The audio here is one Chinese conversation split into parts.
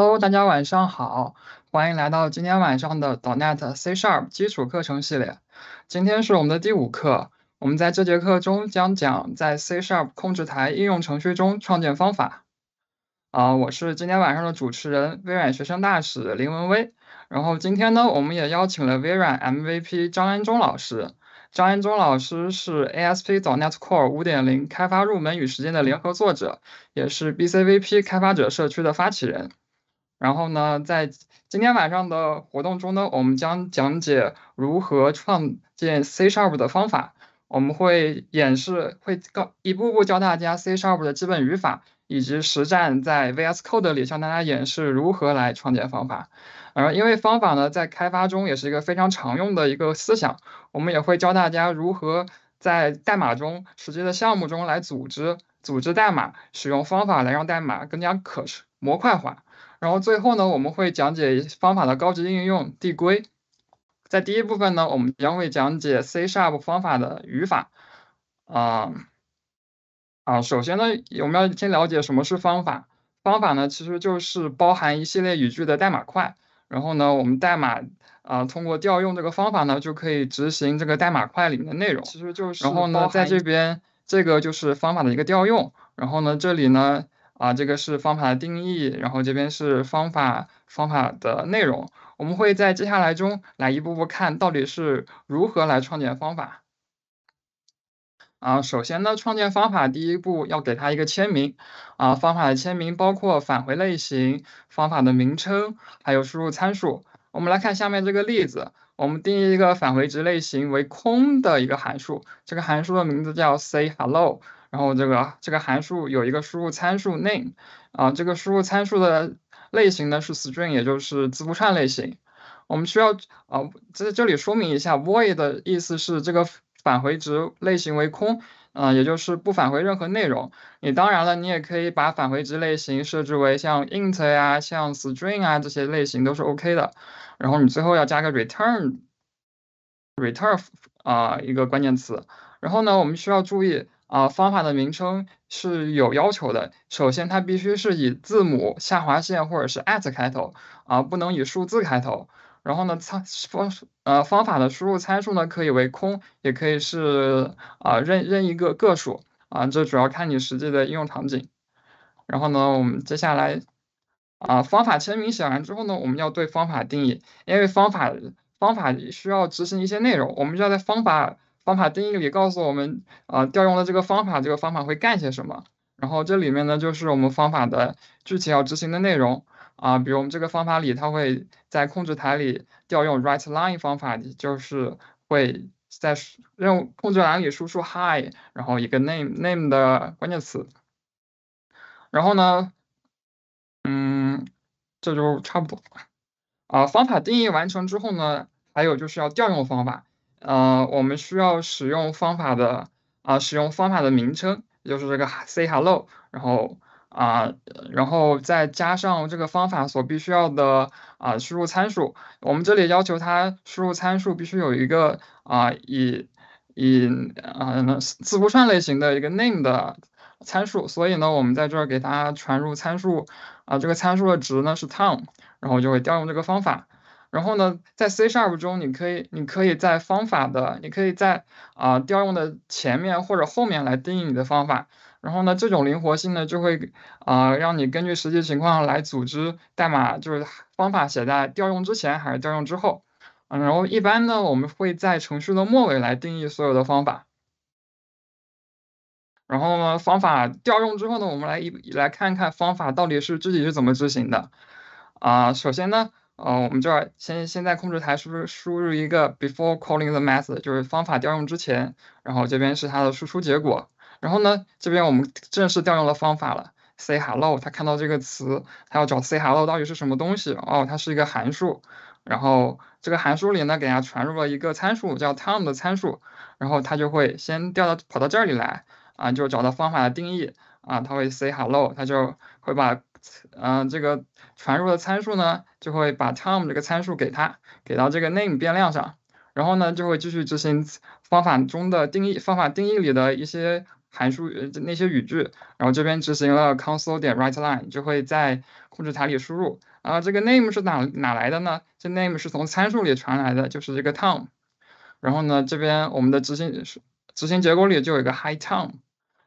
Hello，大家晚上好，欢迎来到今天晚上的 .NET C# 基础课程系列。今天是我们的第五课。我们在这节课中将讲在 C# 控制台应用程序中创建方法。啊，我是今天晚上的主持人，微软学生大使林文威。然后今天呢，我们也邀请了微软 MVP 张安忠老师。张安忠老师是 ASP .NET Core 5.0开发入门与实践的联合作者，也是 BCVP 开发者社区的发起人。然后呢，在今天晚上的活动中呢，我们将讲解如何创建 C sharp 的方法。我们会演示，会告一步步教大家 C sharp 的基本语法，以及实战在 VS Code 里向大家演示如何来创建方法。而因为方法呢，在开发中也是一个非常常用的一个思想，我们也会教大家如何在代码中实际的项目中来组织组织代码，使用方法来让代码更加可模块化。然后最后呢，我们会讲解方法的高级应用递归。在第一部分呢，我们将会讲解 C# sharp 方法的语法。啊啊，首先呢，我们要先了解什么是方法。方法呢，其实就是包含一系列语句的代码块。然后呢，我们代码啊，通过调用这个方法呢，就可以执行这个代码块里面的内容。其实就是。然后呢，在这边这个就是方法的一个调用。然后呢，这里呢。啊，这个是方法的定义，然后这边是方法方法的内容。我们会在接下来中来一步步看到底是如何来创建方法。啊，首先呢，创建方法第一步要给它一个签名。啊，方法的签名包括返回类型、方法的名称还有输入参数。我们来看下面这个例子，我们定义一个返回值类型为空的一个函数，这个函数的名字叫 say hello。然后这个这个函数有一个输入参数 name 啊，这个输入参数的类型呢是 string，也就是字符串类型。我们需要啊，在这里说明一下，void 的意思是这个返回值类型为空，啊，也就是不返回任何内容。你当然了，你也可以把返回值类型设置为像 int 呀、像 string 啊这些类型都是 OK 的。然后你最后要加个 return，return 啊一个关键词。然后呢，我们需要注意。啊，方法的名称是有要求的。首先，它必须是以字母、下划线或者是 at 开头，啊，不能以数字开头。然后呢，参方呃方法的输入参数呢，可以为空，也可以是啊任任意个个数，啊，这主要看你实际的应用场景。然后呢，我们接下来啊，方法签名写完之后呢，我们要对方法定义，因为方法方法需要执行一些内容，我们就要在方法。方法定义里告诉我们，啊，调用了这个方法，这个方法会干些什么。然后这里面呢，就是我们方法的具体要执行的内容，啊，比如我们这个方法里，它会在控制台里调用 write line 方法，就是会在任务控制栏里输出 hi，然后一个 name name 的关键词。然后呢，嗯，这就差不多。啊，方法定义完成之后呢，还有就是要调用方法。呃，我们需要使用方法的啊，使用方法的名称，就是这个 say hello，然后啊，然后再加上这个方法所必须要的啊输入参数。我们这里要求它输入参数必须有一个啊以以啊字符串类型的一个 name 的参数，所以呢，我们在这儿给它传入参数啊，这个参数的值呢是 Tom，然后就会调用这个方法。然后呢，在 C# 中，你可以，你可以在方法的，你可以在啊调用的前面或者后面来定义你的方法。然后呢，这种灵活性呢，就会啊让你根据实际情况来组织代码，就是方法写在调用之前还是调用之后。嗯，然后一般呢，我们会在程序的末尾来定义所有的方法。然后呢，方法调用之后呢，我们来一来看看方法到底是具体是怎么执行的。啊，首先呢。哦，我们这儿先先在控制台输输入一个 before calling the method，就是方法调用之前，然后这边是它的输出结果，然后呢，这边我们正式调用了方法了，say hello，它看到这个词，它要找 say hello 到底是什么东西？哦，它是一个函数，然后这个函数里呢，给它传入了一个参数叫 tom 的参数，然后它就会先调到跑到这里来，啊，就找到方法的定义，啊，它会 say hello，它就会把，嗯，这个。传入的参数呢，就会把 Tom 这个参数给它，给到这个 name 变量上，然后呢，就会继续执行方法中的定义，方法定义里的一些函数，那些语句，然后这边执行了 console 点 writeLine，就会在控制台里输入，啊，这个 name 是哪哪来的呢？这 name 是从参数里传来的，就是这个 Tom，然后呢，这边我们的执行执行结果里就有一个 hi Tom。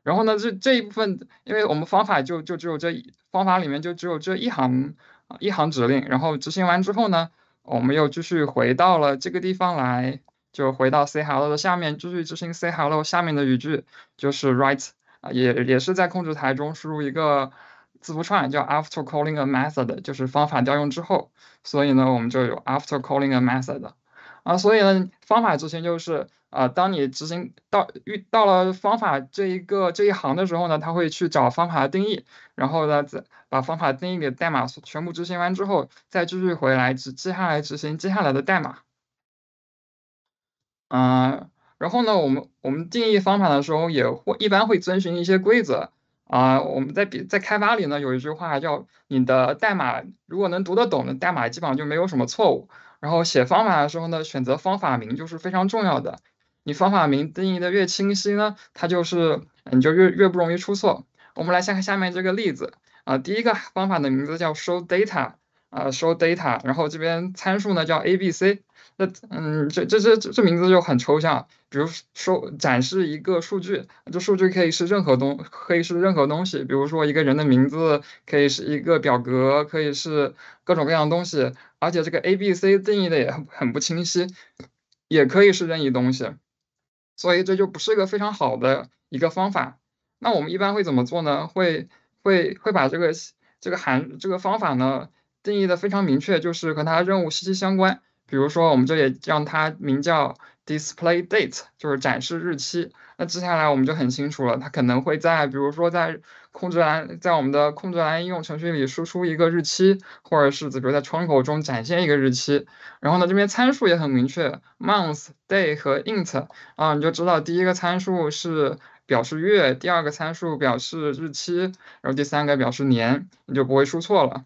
然后呢，这这一部分，因为我们方法就就只有这一方法里面就只有这一行，一行指令。然后执行完之后呢，我们又继续回到了这个地方来，就回到 say hello 的下面，继续执行 say hello 下面的语句，就是 write 啊，也也是在控制台中输入一个字符串叫 after calling a method，就是方法调用之后，所以呢，我们就有 after calling a method。啊，所以呢，方法执行就是啊，当你执行到遇到了方法这一个这一行的时候呢，它会去找方法的定义，然后呢再把方法定义的代码全部执行完之后，再继续回来接接下来执行接下来的代码。啊，然后呢，我们我们定义方法的时候也会一般会遵循一些规则啊。我们在比在开发里呢有一句话叫你的代码如果能读得懂的代码，基本上就没有什么错误。然后写方法的时候呢，选择方法名就是非常重要的。你方法名定义的越清晰呢，它就是你就越越不容易出错。我们来先看下面这个例子啊，第一个方法的名字叫 show data 啊 show data，然后这边参数呢叫 a b c。那嗯，这这这这名字就很抽象，比如说展示一个数据，这数据可以是任何东，可以是任何东西，比如说一个人的名字，可以是一个表格，可以是各种各样的东西，而且这个 A B C 定义的也很很不清晰，也可以是任意东西，所以这就不是一个非常好的一个方法。那我们一般会怎么做呢？会会会把这个这个函这个方法呢定义的非常明确，就是和它任务息息相关。比如说，我们这里让它名叫 display date，就是展示日期。那接下来我们就很清楚了，它可能会在，比如说在控制栏，在我们的控制栏应用程序里输出一个日期，或者是比如在窗口中展现一个日期。然后呢，这边参数也很明确，month、day 和 int 啊，你就知道第一个参数是表示月，第二个参数表示日期，然后第三个表示年，你就不会输错了。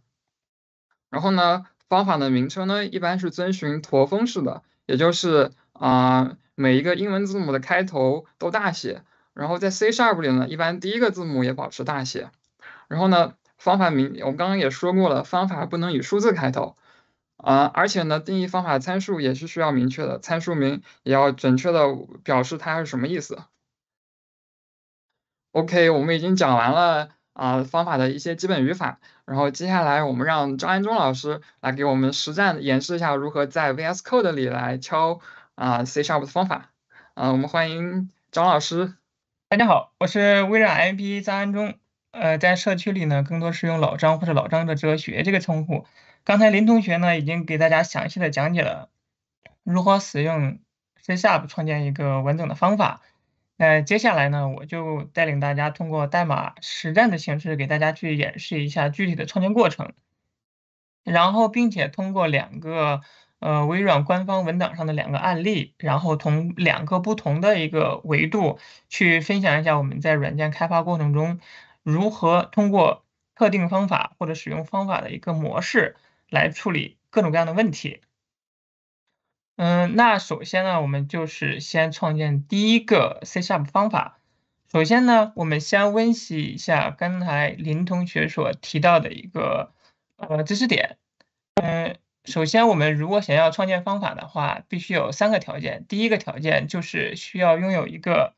然后呢？方法的名称呢，一般是遵循驼峰式的，也就是啊每一个英文字母的开头都大写，然后在 C# 里呢，一般第一个字母也保持大写。然后呢，方法名我们刚刚也说过了，方法不能以数字开头，啊，而且呢，定义方法参数也是需要明确的，参数名也要准确的表示它是什么意思。OK，我们已经讲完了。啊，方法的一些基本语法，然后接下来我们让张安中老师来给我们实战演示一下如何在 VS Code 里来敲啊 C# Sharp 的方法。啊，我们欢迎张老师。大家好，我是微软 MVP 张安中。呃，在社区里呢，更多是用老张或者老张的哲学这个称呼。刚才林同学呢，已经给大家详细的讲解了如何使用 C# Sharp 创建一个完整的方法。那接下来呢，我就带领大家通过代码实战的形式，给大家去演示一下具体的创建过程，然后，并且通过两个呃微软官方文档上的两个案例，然后从两个不同的一个维度去分享一下我们在软件开发过程中如何通过特定方法或者使用方法的一个模式来处理各种各样的问题。嗯，那首先呢，我们就是先创建第一个 CSharp 方法。首先呢，我们先温习一下刚才林同学所提到的一个呃知识点。嗯，首先我们如果想要创建方法的话，必须有三个条件。第一个条件就是需要拥有一个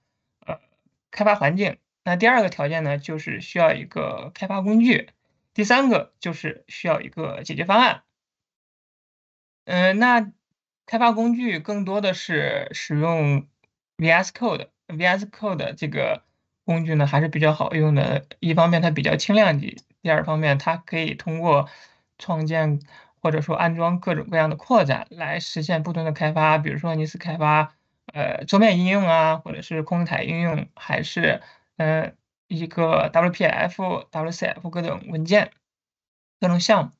呃开发环境。那第二个条件呢，就是需要一个开发工具。第三个就是需要一个解决方案。嗯，那。开发工具更多的是使用 VS Code。VS Code 这个工具呢，还是比较好用的。一方面它比较轻量级，第二方面它可以通过创建或者说安装各种各样的扩展来实现不同的开发，比如说你是开发呃桌面应用啊，或者是控制台应用，还是嗯一个 WPF、WCF 各种文件各种项目。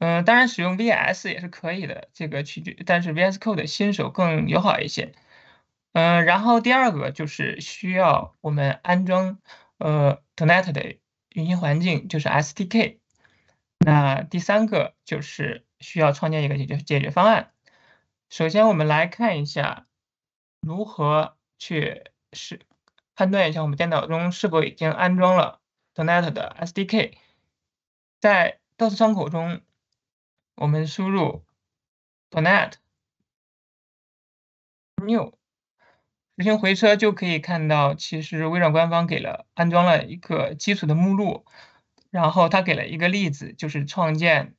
嗯，当然使用 VS 也是可以的，这个取决，但是 VS Code 的新手更友好一些。嗯，然后第二个就是需要我们安装呃 t o .NET 的运行环境，就是 SDK。那第三个就是需要创建一个解决解决方案。首先我们来看一下如何去是判断一下我们电脑中是否已经安装了 t o .NET 的 SDK。在 DOS 窗口中。我们输入 d o t n u t new，实行回车就可以看到，其实微软官方给了安装了一个基础的目录，然后它给了一个例子，就是创建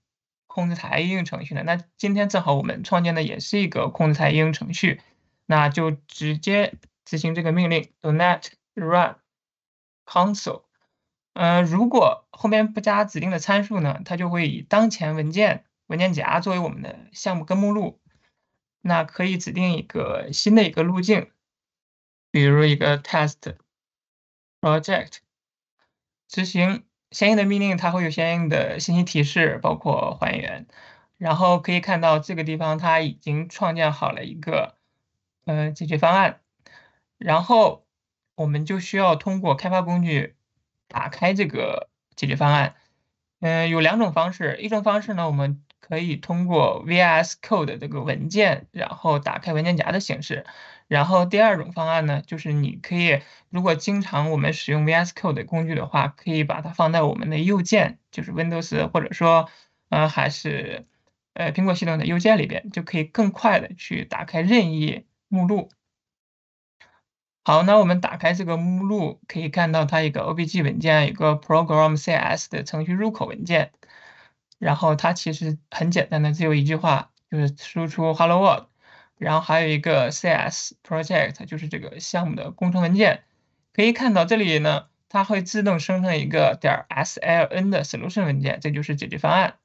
控制台应用程序的。那今天正好我们创建的也是一个控制台应用程序，那就直接执行这个命令 d o n u t run console。嗯，如果后面不加指定的参数呢，它就会以当前文件。文件夹作为我们的项目根目录，那可以指定一个新的一个路径，比如一个 test project，执行相应的命令，它会有相应的信息提示，包括还原。然后可以看到这个地方它已经创建好了一个呃解决方案，然后我们就需要通过开发工具打开这个解决方案。嗯，有两种方式，一种方式呢我们。可以通过 VS Code 这个文件，然后打开文件夹的形式。然后第二种方案呢，就是你可以，如果经常我们使用 VS Code 工具的话，可以把它放在我们的右键，就是 Windows 或者说，呃，还是，呃，苹果系统的右键里边，就可以更快的去打开任意目录。好，那我们打开这个目录，可以看到它一个 o b g 文件，一个 Program CS 的程序入口文件。然后它其实很简单的，只有一句话，就是输出 Hello World。然后还有一个 CS Project，就是这个项目的工程文件。可以看到这里呢，它会自动生成一个点 SLN 的 solution 文件，这就是解决方案。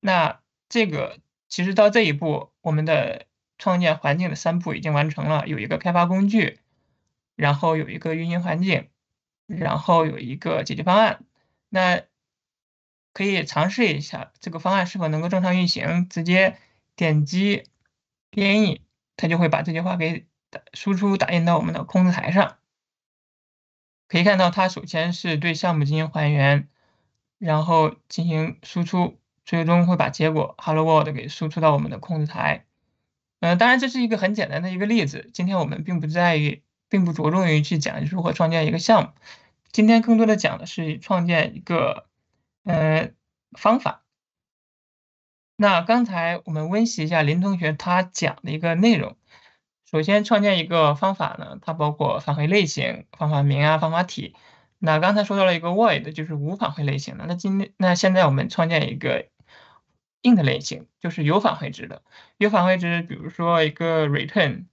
那这个其实到这一步，我们的创建环境的三步已经完成了，有一个开发工具，然后有一个运行环境，然后有一个解决方案。那可以尝试一下这个方案是否能够正常运行。直接点击编译，它就会把这句话给输出打印到我们的控制台上。可以看到，它首先是对项目进行还原，然后进行输出，最终会把结果 “Hello World” 给输出到我们的控制台。嗯，当然这是一个很简单的一个例子。今天我们并不在于，并不着重于去讲如何创建一个项目。今天更多的讲的是创建一个。嗯，方法。那刚才我们温习一下林同学他讲的一个内容。首先创建一个方法呢，它包括返回类型、方法名啊、方法体。那刚才说到了一个 void，就是无返回类型的。那今那现在我们创建一个 int 类型，就是有返回值的。有返回值，比如说一个 return，return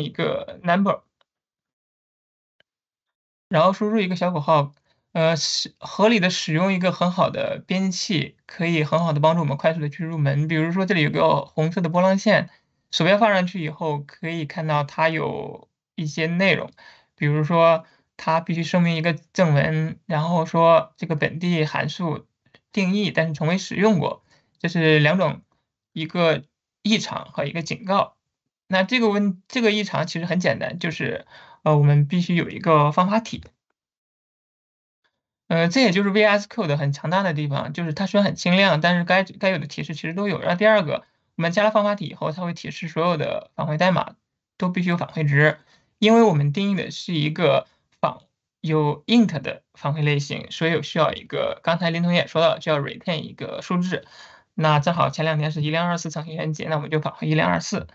一个 number，然后输入一个小括号。呃，使合理的使用一个很好的编辑器，可以很好的帮助我们快速的去入门。比如说，这里有个红色的波浪线，鼠标放上去以后，可以看到它有一些内容。比如说，它必须声明一个正文，然后说这个本地函数定义，但是从未使用过，这是两种一个异常和一个警告。那这个问这个异常其实很简单，就是呃，我们必须有一个方法体。呃，这也就是 v s c o d 的很强大的地方，就是它虽然很轻量，但是该该有的提示其实都有。然后第二个，我们加了方法体以后，它会提示所有的返回代码都必须有返回值，因为我们定义的是一个返有 int 的返回类型，所以有需要一个。刚才林彤也说到，需要 retain 一个数字。那正好前两天是一零二四乘以元节，那我们就返回一零二四。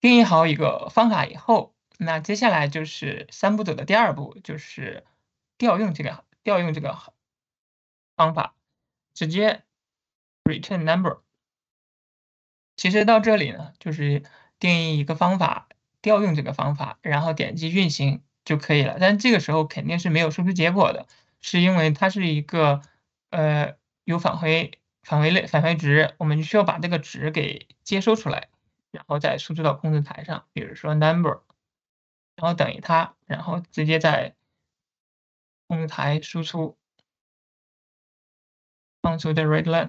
定义好一个方法以后，那接下来就是三步走的第二步，就是调用这个。调用这个方法，直接 return number。其实到这里呢，就是定义一个方法，调用这个方法，然后点击运行就可以了。但这个时候肯定是没有输出结果的，是因为它是一个呃有返回返回类返回值，我们需要把这个值给接收出来，然后再输出到控制台上，比如说 number，然后等于它，然后直接在控制台输出，放出的 red line，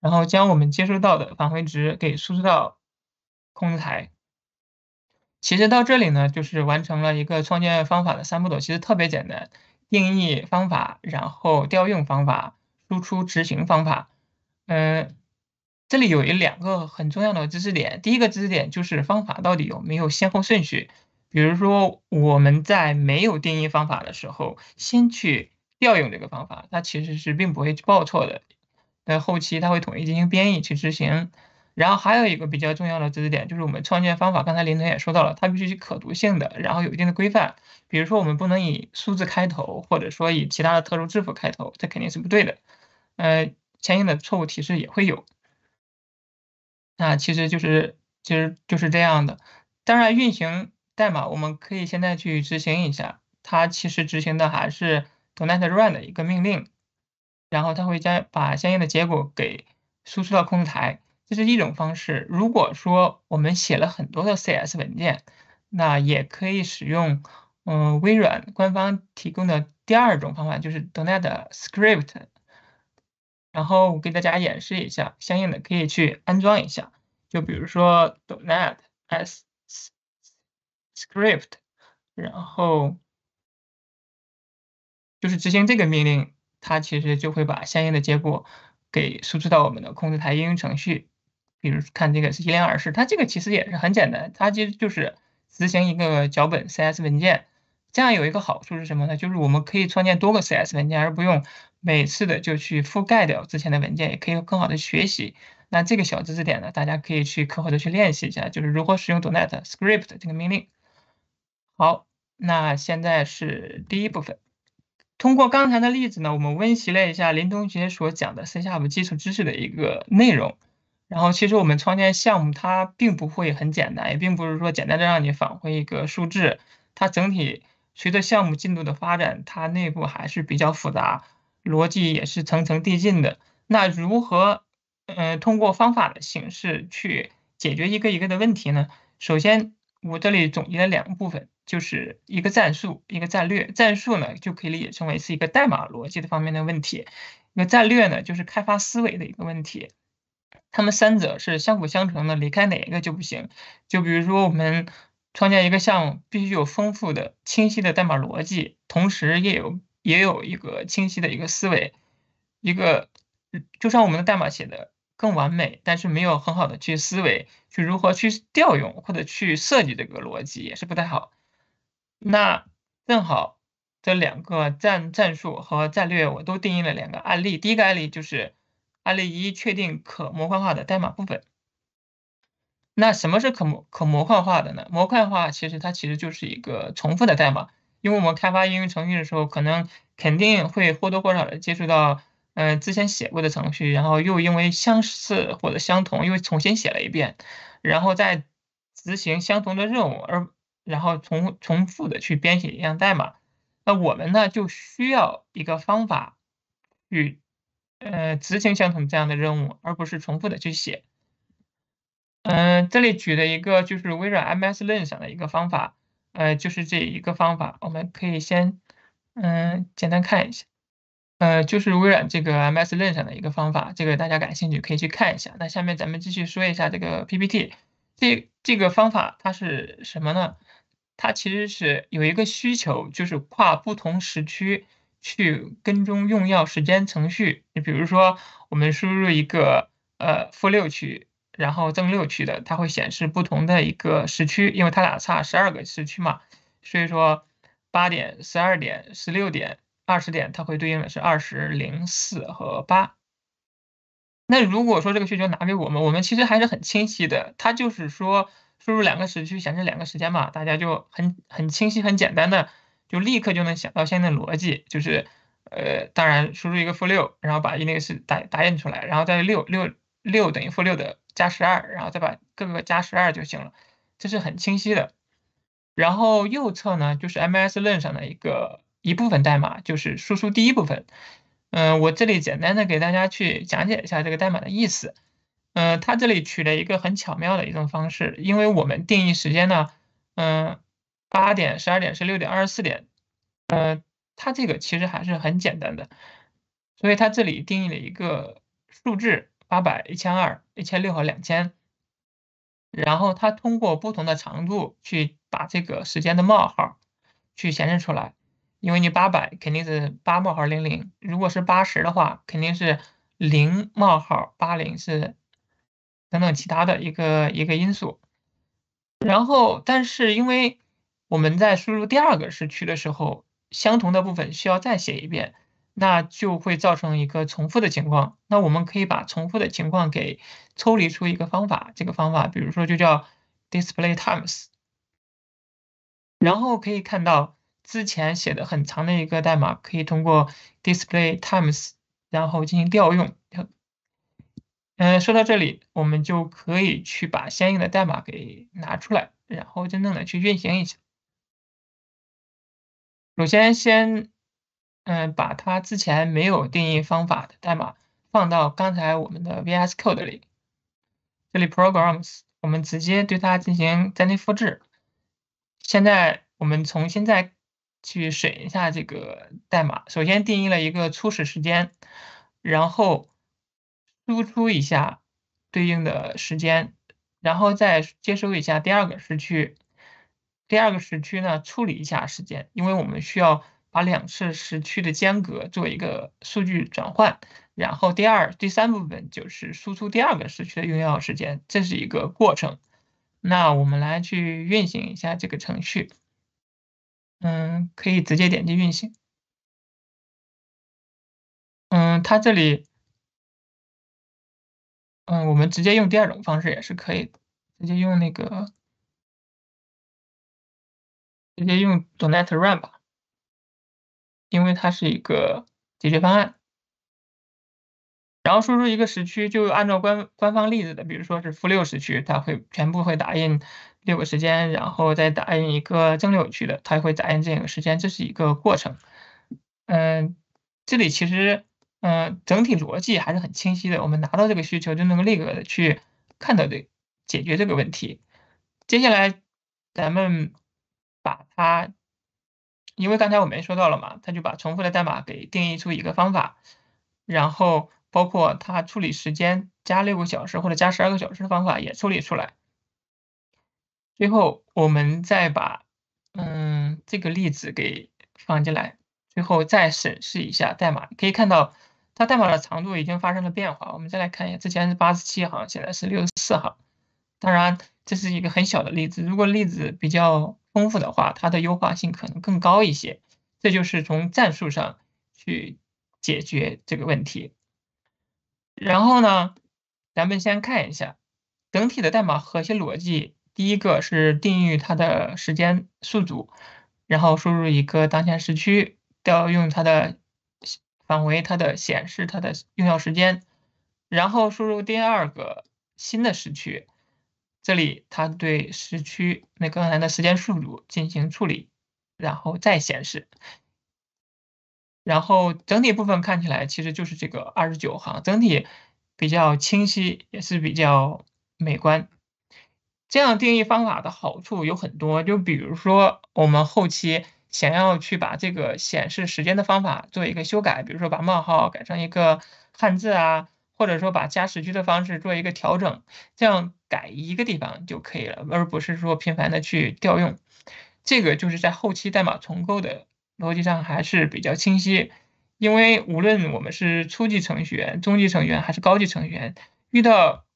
然后将我们接收到的返回值给输出到控制台。其实到这里呢，就是完成了一个创建方法的三步骤，其实特别简单：定义方法，然后调用方法，输出执行方法。嗯，这里有一两个很重要的知识点。第一个知识点就是方法到底有没有先后顺序。比如说，我们在没有定义方法的时候，先去调用这个方法，它其实是并不会报错的。在后期，它会统一进行编译去执行。然后还有一个比较重要的知识点，就是我们创建方法，刚才林总也说到了，它必须是可读性的，然后有一定的规范。比如说，我们不能以数字开头，或者说以其他的特殊字符开头，这肯定是不对的。呃，相应的错误提示也会有。那其实就是其实就是这样的。当然，运行。代码我们可以现在去执行一下，它其实执行的还是 d o .NET Run 的一个命令，然后它会将把相应的结果给输出到控制台，这是一种方式。如果说我们写了很多的 CS 文件，那也可以使用嗯微软官方提供的第二种方法，就是 d o .NET Script。然后我给大家演示一下，相应的可以去安装一下，就比如说 d o .NET S。script，然后就是执行这个命令，它其实就会把相应的结果给输出到我们的控制台应用程序。比如看这个是一零二式，它这个其实也是很简单，它其实就是执行一个脚本 CS 文件。这样有一个好处是什么呢？就是我们可以创建多个 CS 文件，而不用每次的就去覆盖掉之前的文件，也可以更好的学习。那这个小知识点呢，大家可以去课后的去练习一下，就是如何使用 d o n e t script 这个命令。好，那现在是第一部分。通过刚才的例子呢，我们温习了一下林同学所讲的 C++ 基础知识的一个内容。然后，其实我们创建项目它并不会很简单，也并不是说简单的让你返回一个数字。它整体随着项目进度的发展，它内部还是比较复杂，逻辑也是层层递进的。那如何，呃，通过方法的形式去解决一个一个的问题呢？首先，我这里总结了两个部分。就是一个战术，一个战略。战术呢，就可以理解成为是一个代码逻辑的方面的问题；，一个战略呢，就是开发思维的一个问题。他们三者是相辅相成的，离开哪一个就不行。就比如说，我们创建一个项目，必须有丰富的、清晰的代码逻辑，同时也有也有一个清晰的一个思维。一个，就算我们的代码写的更完美，但是没有很好的去思维，去如何去调用或者去设计这个逻辑，也是不太好。那正好，这两个战战术和战略我都定义了两个案例。第一个案例就是案例一，确定可模块化的代码部分。那什么是可模可模块化的呢？模块化其实它其实就是一个重复的代码。因为我们开发应用程序的时候，可能肯定会或多或少的接触到，嗯，之前写过的程序，然后又因为相似或者相同，又重新写了一遍，然后再执行相同的任务，而然后重重复的去编写一样代码，那我们呢就需要一个方法与呃执行相同这样的任务，而不是重复的去写。嗯，这里举的一个就是微软 M S Lens 上的一个方法，呃，就是这一个方法，我们可以先嗯简单看一下，呃，就是微软这个 M S Lens 上的一个方法，这个大家感兴趣可以去看一下。那下面咱们继续说一下这个 P P T，这这个方法它是什么呢？它其实是有一个需求，就是跨不同时区去跟踪用药时间程序。你比如说，我们输入一个呃负六区，然后正六区的，它会显示不同的一个时区，因为它俩差十二个时区嘛。所以说，八点、十二点、十六点、二十点，它会对应的是二十零四和八。那如果说这个需求拿给我们，我们其实还是很清晰的，它就是说。输入两个时区显示两个时间嘛，大家就很很清晰、很简单的就立刻就能想到现在的逻辑，就是，呃，当然输入一个负六，然后把一那个是打打印出来，然后再六六六等于负六的加十二，然后再把各个加十二就行了，这是很清晰的。然后右侧呢，就是 M S L 上的一个一部分代码，就是输出第一部分。嗯，我这里简单的给大家去讲解一下这个代码的意思。嗯，他这里取了一个很巧妙的一种方式，因为我们定义时间呢，嗯，八点、十二点十六点、二十四点，嗯，它这个其实还是很简单的，所以它这里定义了一个数字八百、一千二、一千六和两千，然后它通过不同的长度去把这个时间的冒号去显示出来，因为你八百肯定是八冒号零零，如果是八十的话肯定是零冒号八零是。等等其他的一个一个因素，然后但是因为我们在输入第二个时区的时候，相同的部分需要再写一遍，那就会造成一个重复的情况。那我们可以把重复的情况给抽离出一个方法，这个方法比如说就叫 display times，然后可以看到之前写的很长的一个代码可以通过 display times 然后进行调用。嗯，说到这里，我们就可以去把相应的代码给拿出来，然后真正的去运行一下。首先，先嗯，把它之前没有定义方法的代码放到刚才我们的 VS Code 里，这里 Programs，我们直接对它进行粘贴复制。现在我们从现在去审一下这个代码，首先定义了一个初始时间，然后。输出一下对应的时间，然后再接收一下第二个时区，第二个时区呢处理一下时间，因为我们需要把两次时区的间隔做一个数据转换，然后第二第三部分就是输出第二个时区的用药时间，这是一个过程。那我们来去运行一下这个程序，嗯，可以直接点击运行，嗯，它这里。嗯，我们直接用第二种方式也是可以的，直接用那个直接用 donet run 吧，因为它是一个解决方案。然后输入一个时区，就按照官官方例子的，比如说是负六时区，它会全部会打印六个时间，然后再打印一个正六区的，它会打印这个时间，这是一个过程。嗯，这里其实。嗯，整体逻辑还是很清晰的。我们拿到这个需求就能够立刻的去看到这解决这个问题。接下来咱们把它，因为刚才我们说到了嘛，他就把重复的代码给定义出一个方法，然后包括他处理时间加六个小时或者加十二个小时的方法也处理出来。最后我们再把嗯这个例子给放进来，最后再审视一下代码，可以看到。它代码的长度已经发生了变化，我们再来看一下，之前是八十七行，现在是六十四行。当然，这是一个很小的例子，如果例子比较丰富的话，它的优化性可能更高一些。这就是从战术上去解决这个问题。然后呢，咱们先看一下整体的代码核心逻辑。第一个是定义它的时间数组，然后输入一个当前时区，调用它的。返回它的显示，它的用药时间，然后输入第二个新的时区，这里它对时区那刚才的时间数组进行处理，然后再显示。然后整体部分看起来其实就是这个二十九行，整体比较清晰，也是比较美观。这样定义方法的好处有很多，就比如说我们后期。想要去把这个显示时间的方法做一个修改，比如说把冒号改成一个汉字啊，或者说把加时区的方式做一个调整，这样改一个地方就可以了，而不是说频繁的去调用。这个就是在后期代码重构的逻辑上还是比较清晰，因为无论我们是初级程序员、中级成员还是高级成员，遇到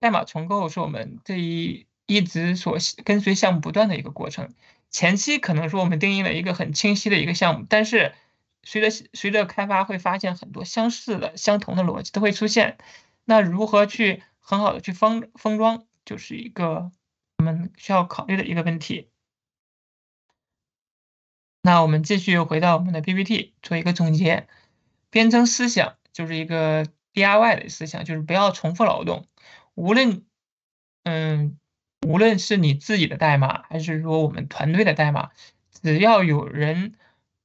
代码重构是我们这一一直所跟随项目不断的一个过程。前期可能说我们定义了一个很清晰的一个项目，但是随着随着开发会发现很多相似的、相同的逻辑都会出现。那如何去很好的去封封装，就是一个我们需要考虑的一个问题。那我们继续回到我们的 PPT 做一个总结。编程思想就是一个 DIY 的思想，就是不要重复劳动。无论嗯。无论是你自己的代码，还是说我们团队的代码，只要有人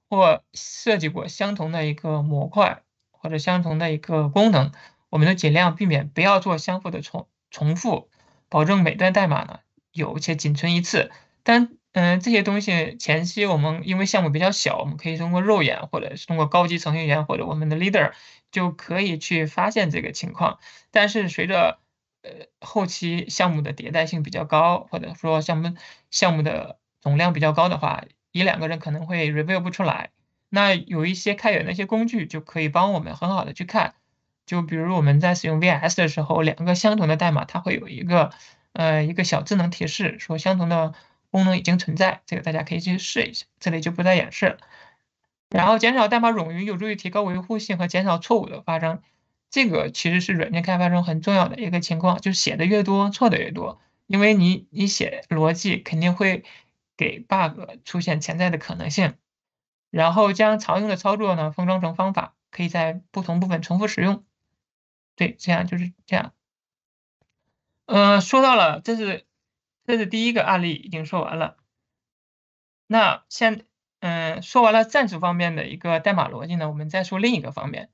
或设计过相同的一个模块或者相同的一个功能，我们都尽量避免不要做相互的重重复，保证每段代码呢有且仅存一次。但嗯，这些东西前期我们因为项目比较小，我们可以通过肉眼或者是通过高级程序员或者我们的 leader 就可以去发现这个情况。但是随着呃，后期项目的迭代性比较高，或者说项目项目的总量比较高的话，一两个人可能会 review 不出来。那有一些开源的一些工具就可以帮我们很好的去看，就比如我们在使用 VS 的时候，两个相同的代码，它会有一个呃一个小智能提示说相同的功能已经存在，这个大家可以去试一下，这里就不再演示了。然后减少代码冗余，有助于提高维护性和减少错误的发生。这个其实是软件开发中很重要的一个情况，就是写的越多，错的越多，因为你你写逻辑肯定会给 bug 出现潜在的可能性。然后将常用的操作呢封装成方法，可以在不同部分重复使用。对，这样就是这样。呃，说到了，这是这是第一个案例已经说完了。那现嗯说完了战术方面的一个代码逻辑呢，我们再说另一个方面，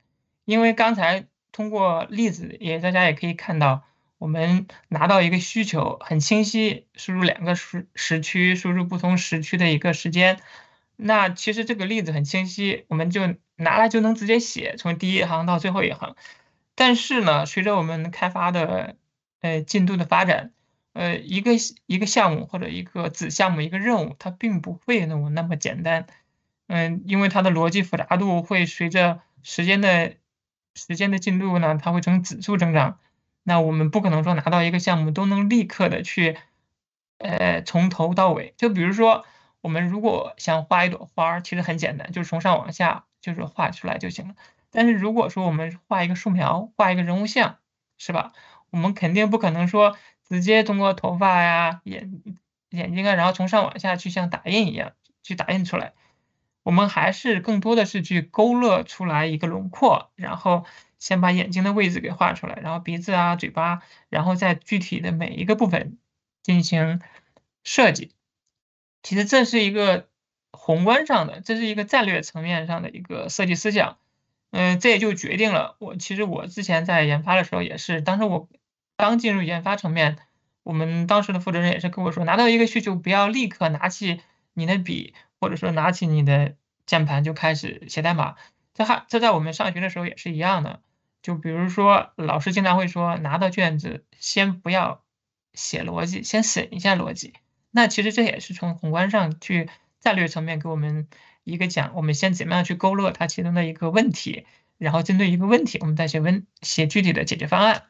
因为刚才。通过例子，也大家也可以看到，我们拿到一个需求很清晰，输入两个时时区，输入不同时区的一个时间。那其实这个例子很清晰，我们就拿来就能直接写，从第一行到最后一行。但是呢，随着我们开发的呃进度的发展，呃，一个一个项目或者一个子项目、一个任务，它并不会那么那么简单。嗯，因为它的逻辑复杂度会随着时间的。时间的进度呢，它会呈指数增长。那我们不可能说拿到一个项目都能立刻的去，呃，从头到尾。就比如说，我们如果想画一朵花儿，其实很简单，就是从上往下就是画出来就行了。但是如果说我们画一个树苗，画一个人物像，是吧？我们肯定不可能说直接通过头发呀、眼、眼睛啊，然后从上往下去像打印一样去打印出来。我们还是更多的是去勾勒出来一个轮廓，然后先把眼睛的位置给画出来，然后鼻子啊、嘴巴，然后再具体的每一个部分进行设计。其实这是一个宏观上的，这是一个战略层面上的一个设计思想。嗯，这也就决定了我其实我之前在研发的时候也是，当时我刚进入研发层面，我们当时的负责人也是跟我说，拿到一个需求不要立刻拿起你的笔。或者说拿起你的键盘就开始写代码，这还这在我们上学的时候也是一样的。就比如说老师经常会说，拿到卷子先不要写逻辑，先审一下逻辑。那其实这也是从宏观上去战略层面给我们一个讲，我们先怎么样去勾勒它其中的一个问题，然后针对一个问题，我们再写问写具体的解决方案。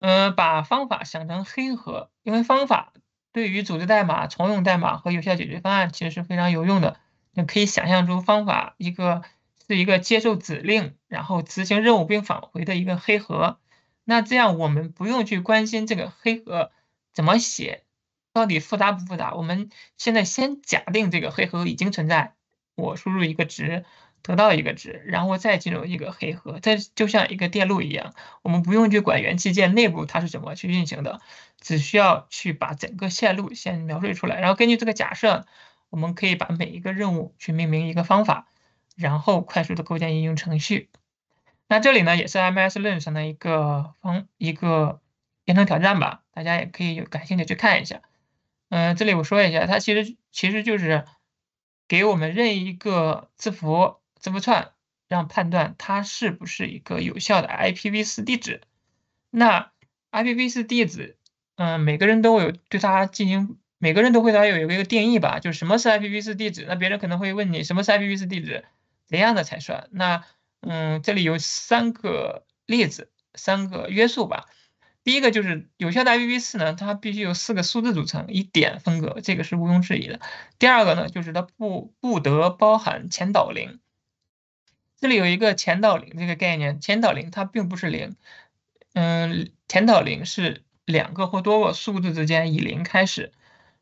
呃，把方法想成黑盒，因为方法。对于组织代码、重用代码和有效解决方案，其实是非常有用的。你可以想象出方法一个是一个接受指令，然后执行任务并返回的一个黑盒。那这样我们不用去关心这个黑盒怎么写，到底复杂不复杂。我们现在先假定这个黑盒已经存在，我输入一个值。得到一个值，然后再进入一个黑盒，这就像一个电路一样，我们不用去管元器件内部它是怎么去运行的，只需要去把整个线路先描绘出来，然后根据这个假设，我们可以把每一个任务去命名一个方法，然后快速的构建应用程序。那这里呢也是 M S Learn 上的一个方一个编程挑战吧，大家也可以有感兴趣的去看一下。嗯，这里我说一下，它其实其实就是给我们任意一个字符。字符串让判断它是不是一个有效的 IPv4 地址。那 IPv4 地址，嗯，每个人都会有对它进行，每个人都会它有一个一个定义吧，就是什么是 IPv4 地址。那别人可能会问你，什么是 IPv4 地址？怎样的才算？那嗯，这里有三个例子，三个约束吧。第一个就是有效的 IPv4 呢，它必须有四个数字组成，以点分隔，这个是毋庸置疑的。第二个呢，就是它不不得包含前导零。这里有一个前导零这个概念，前导零它并不是零，嗯，前导零是两个或多个数字之间以零开始。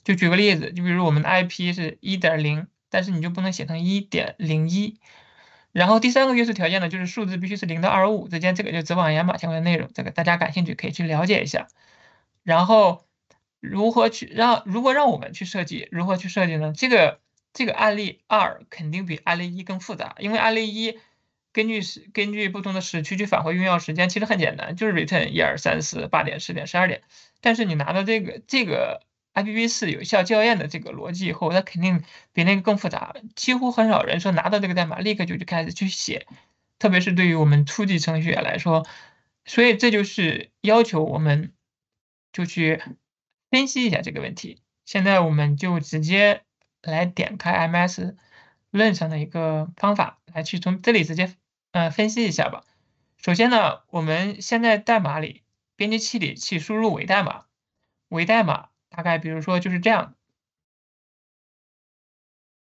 就举个例子，就比如我们的 IP 是一点零，但是你就不能写成一点零一。然后第三个约束条件呢，就是数字必须是零到二十五之间，这个就子网掩码相关的内容，这个大家感兴趣可以去了解一下。然后如何去让如果让我们去设计，如何去设计呢？这个这个案例二肯定比案例一更复杂，因为案例一。根据是根据不同的时区去返回用药时间，其实很简单，就是 return 一二三四八点十点十二点。但是你拿到这个这个 IPv 四有效校验的这个逻辑以后，它肯定比那个更复杂，几乎很少人说拿到这个代码立刻就去开始去写，特别是对于我们初级程序员来说，所以这就是要求我们就去分析一下这个问题。现在我们就直接来点开 MS 论上的一个方法来去从这里直接。嗯，分析一下吧。首先呢，我们现在代码里，编辑器里去输入伪代码。伪代码大概，比如说就是这样。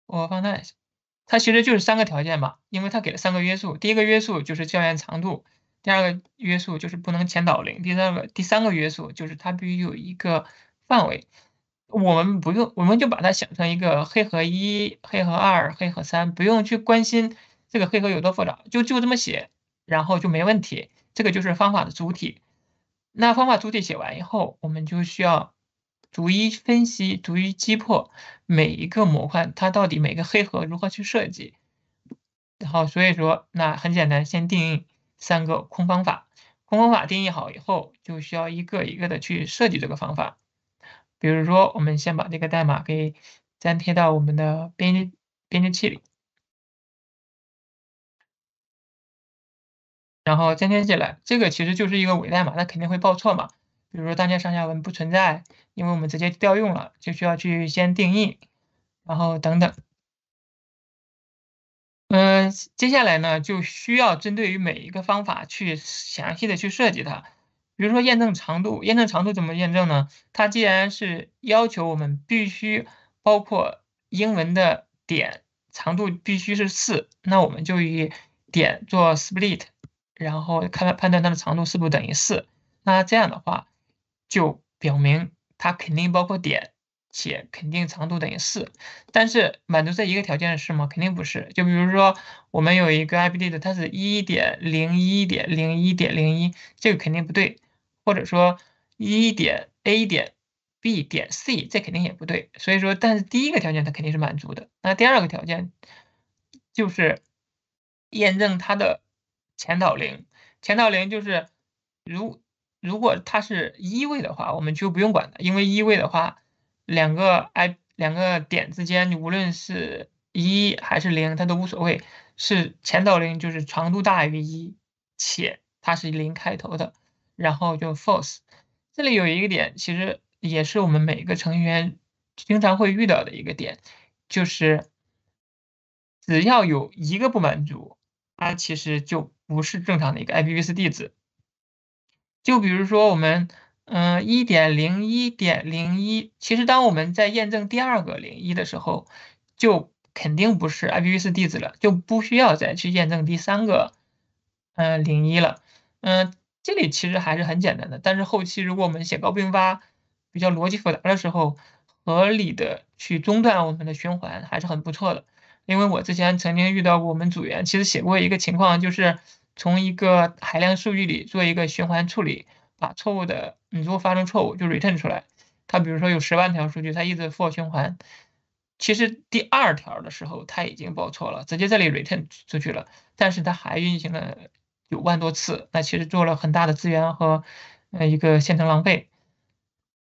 我放大一下，它其实就是三个条件吧，因为它给了三个约束。第一个约束就是校验长度，第二个约束就是不能前导零，第三个第三个约束就是它必须有一个范围。我们不用，我们就把它想成一个黑盒一、黑盒二、黑盒三，不用去关心。这个黑盒有多复杂，就就这么写，然后就没问题。这个就是方法的主体。那方法主体写完以后，我们就需要逐一分析、逐一击破每一个模块，它到底每个黑盒如何去设计。然后所以说，那很简单，先定义三个空方法。空方法定义好以后，就需要一个一个的去设计这个方法。比如说，我们先把这个代码给粘贴到我们的编辑编辑器里。然后粘贴进来，这个其实就是一个伪代码，那肯定会报错嘛。比如说，当前上下文不存在，因为我们直接调用了，就需要去先定义，然后等等。嗯，接下来呢，就需要针对于每一个方法去详细的去设计它。比如说验证长度，验证长度怎么验证呢？它既然是要求我们必须包括英文的点，长度必须是四，那我们就以点做 split。然后看判断它的长度是不是等于四，那这样的话就表明它肯定包括点，且肯定长度等于四。但是满足这一个条件的是吗？肯定不是。就比如说我们有一个 IP 地址，它是一点零一点零一点零一，这个肯定不对。或者说一点 A 点 B 点 C，这肯定也不对。所以说，但是第一个条件它肯定是满足的。那第二个条件就是验证它的。前导零，前导零就是，如如果它是一位的话，我们就不用管它，因为一位的话，两个 i 两个点之间，你无论是一还是零，它都无所谓。是前导零就是长度大于一，且它是零开头的，然后就 false。这里有一个点，其实也是我们每个程序员经常会遇到的一个点，就是只要有一个不满足，它其实就。不是正常的一个 IPv4 地址，就比如说我们，嗯，一点零一点零一，其实当我们在验证第二个零一的时候，就肯定不是 IPv4 地址了，就不需要再去验证第三个，嗯，零一了，嗯，这里其实还是很简单的。但是后期如果我们写高并发、比较逻辑复杂的时候，合理的去中断我们的循环还是很不错的。因为我之前曾经遇到过我们组员，其实写过一个情况就是。从一个海量数据里做一个循环处理，把错误的，你如果发生错误就 return 出来。它比如说有十万条数据，它一直 for 循环，其实第二条的时候它已经报错了，直接这里 return 出去了。但是它还运行了九万多次，那其实做了很大的资源和呃一个线程浪费。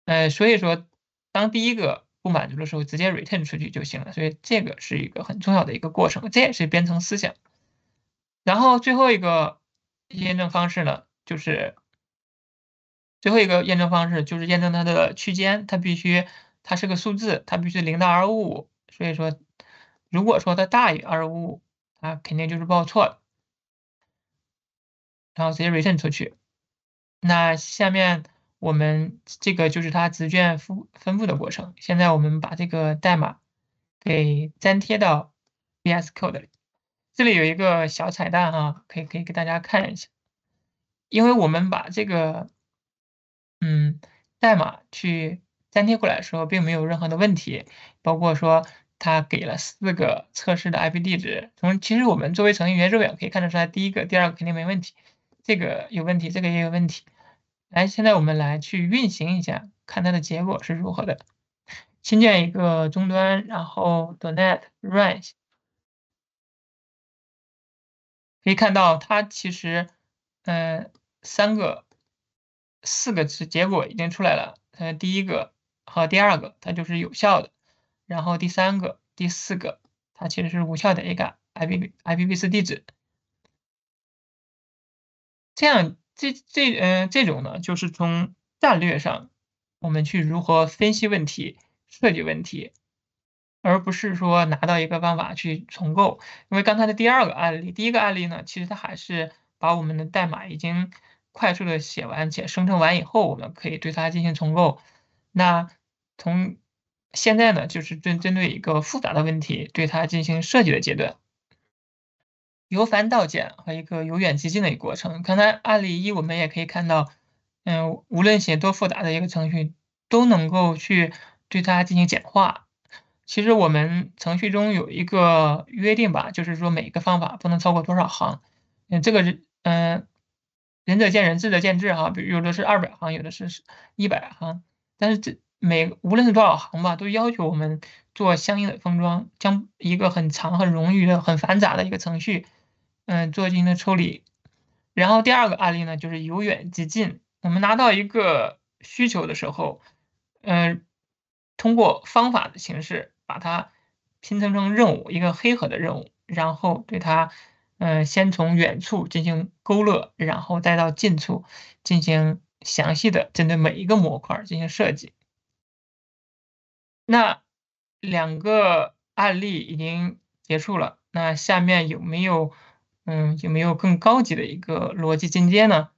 呃，所以说当第一个不满足的时候，直接 return 出去就行了。所以这个是一个很重要的一个过程，这也是编程思想。然后最后一个验证方式呢，就是最后一个验证方式就是验证它的区间，它必须它是个数字，它必须零到二十五五，所以说如果说它大于二十五五，它肯定就是报错了。然后直接 return 出去。那下面我们这个就是它值卷分分布的过程。现在我们把这个代码给粘贴到 VS Code 里。这里有一个小彩蛋啊，可以可以给大家看一下，因为我们把这个，嗯，代码去粘贴过来的时候，并没有任何的问题，包括说他给了四个测试的 IP 地址，从其实我们作为程序员肉眼可以看得出来，第一个、第二个肯定没问题，这个有问题，这个也有问题。来，现在我们来去运行一下，看它的结果是如何的。新建一个终端，然后 dotnet run e 可以看到，它其实，呃，三个、四个是结果已经出来了。呃，第一个和第二个它就是有效的，然后第三个、第四个它其实是无效的。A、I、B、I、P、B C 地址，这样，这这，嗯，这种呢，就是从战略上，我们去如何分析问题、设计问题。而不是说拿到一个方法去重构，因为刚才的第二个案例，第一个案例呢，其实它还是把我们的代码已经快速的写完且生成完以后，我们可以对它进行重构。那从现在呢，就是针针对一个复杂的问题，对它进行设计的阶段，由繁到简和一个由远及近的一个过程。刚才案例一我们也可以看到，嗯，无论写多复杂的一个程序，都能够去对它进行简化。其实我们程序中有一个约定吧，就是说每个方法不能超过多少行。嗯，这个是嗯仁者见仁，智者见智哈。比如有的是二百行，有的是一百行。但是这每无论是多少行吧，都要求我们做相应的封装，将一个很长、很冗余、的、很繁杂的一个程序，嗯，做进行的处理。然后第二个案例呢，就是由远及近。我们拿到一个需求的时候，嗯，通过方法的形式。把它拼成成任务，一个黑盒的任务，然后对它，呃，先从远处进行勾勒，然后再到近处进行详细的针对每一个模块进行设计。那两个案例已经结束了，那下面有没有，嗯，有没有更高级的一个逻辑进阶呢？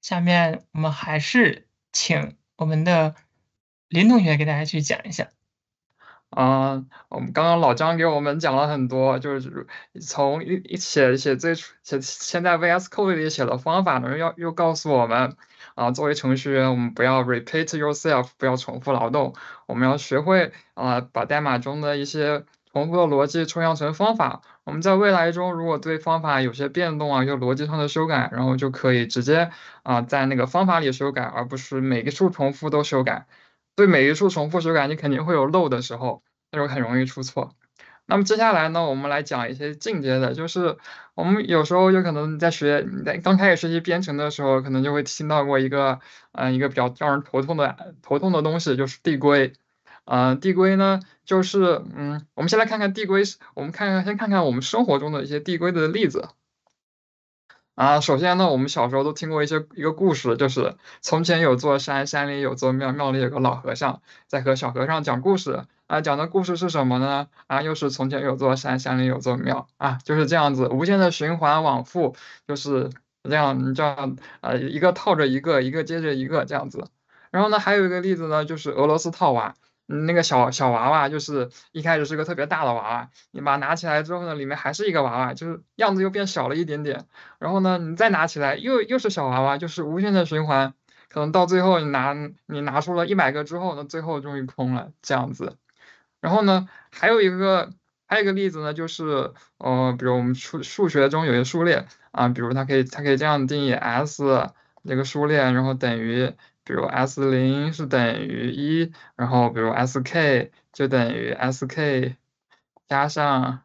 下面我们还是请我们的林同学给大家去讲一下。嗯，我们刚刚老张给我们讲了很多，就是从一写写最初写现在 VS Code 里写的方法呢，要又告诉我们，啊，作为程序员，我们不要 repeat yourself，不要重复劳动，我们要学会啊，把代码中的一些重复的逻辑抽象成方法。我们在未来中如果对方法有些变动啊，有逻辑上的修改，然后就可以直接啊，在那个方法里修改，而不是每个处重复都修改。对每一处重复修改，你肯定会有漏的时候，那就很容易出错。那么接下来呢，我们来讲一些进阶的，就是我们有时候有可能在学你在刚开始学习编程的时候，可能就会听到过一个，嗯，一个比较让人头痛的头痛的东西，就是递归。嗯，递归呢，就是嗯，我们先来看看递归，我们看看先看看我们生活中的一些递归的例子。啊，首先呢，我们小时候都听过一些一个故事，就是从前有座山，山里有座庙，庙里有个老和尚在和小和尚讲故事。啊，讲的故事是什么呢？啊，又是从前有座山，山里有座庙。啊，就是这样子，无限的循环往复，就是这样你这样呃，一个套着一个，一个接着一个这样子。然后呢，还有一个例子呢，就是俄罗斯套娃。那个小小娃娃就是一开始是个特别大的娃娃，你把它拿起来之后呢，里面还是一个娃娃，就是样子又变小了一点点。然后呢，你再拿起来又又是小娃娃，就是无限的循环。可能到最后你拿你拿出了一百个之后，那最后终于空了这样子。然后呢，还有一个还有一个例子呢，就是呃，比如我们数数学中有些数列啊，比如它可以它可以这样定义 S 那个数列，然后等于。比如 s 零是等于一，然后比如 sk 就等于 sk 加上